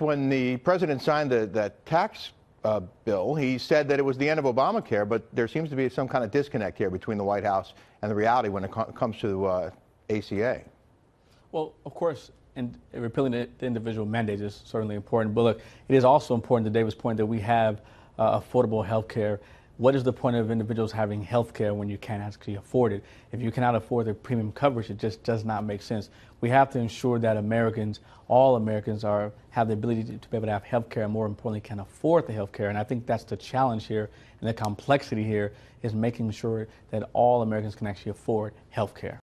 when the president signed the, tax uh, bill, he said that it was the end of Obamacare, but there seems to be some kind of disconnect here between the White House and the reality when it co comes to uh, ACA. Well, of course, and repealing the, individual mandate is certainly important, but look, it is also important to David's point that we have uh, affordable health care what is the point of individuals having health care when you can't actually afford it? If you cannot afford the premium coverage, it just does not make sense. We have to ensure that Americans, all Americans, are have the ability to, to be able to have health care and more importantly can afford the health care. And I think that's the challenge here and the complexity here is making sure that all Americans can actually afford health care.